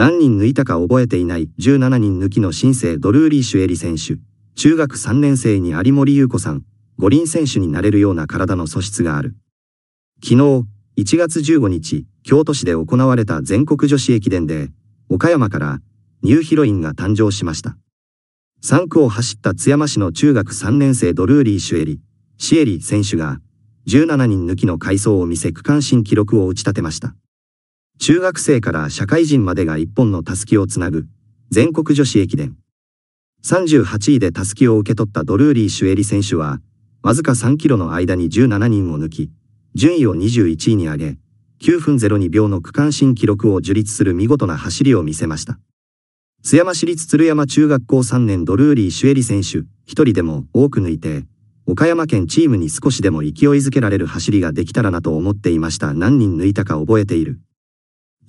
何人抜いたか覚えていない17人抜きの新生ドルーリー・シュエリ選手、中学3年生に有森優子さん、五輪選手になれるような体の素質がある。昨日、1月15日、京都市で行われた全国女子駅伝で、岡山からニューヒロインが誕生しました。3区を走った津山市の中学3年生ドルーリー・シュエリ、シエリ選手が、17人抜きの回想を見せ区間新記録を打ち立てました。中学生から社会人までが一本のたすきをつなぐ、全国女子駅伝。38位でたすきを受け取ったドルーリー・シュエリ選手は、わずか3キロの間に17人を抜き、順位を21位に上げ、9分02秒の区間新記録を樹立する見事な走りを見せました。津山市立鶴山中学校3年ドルーリー・シュエリ選手、一人でも多く抜いて、岡山県チームに少しでも勢いづけられる走りができたらなと思っていました。何人抜いたか覚えている。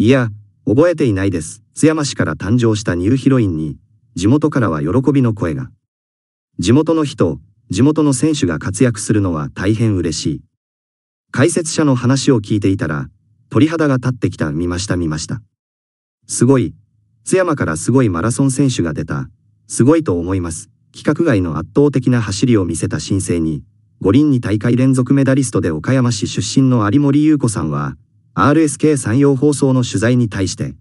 いや、覚えていないです。津山市から誕生したニューヒロインに、地元からは喜びの声が。地元の人、地元の選手が活躍するのは大変嬉しい。解説者の話を聞いていたら、鳥肌が立ってきた見ました見ました。すごい、津山からすごいマラソン選手が出た、すごいと思います。規格外の圧倒的な走りを見せた新星に、五輪に大会連続メダリストで岡山市出身の有森裕子さんは、RSK 山陽放送の取材に対して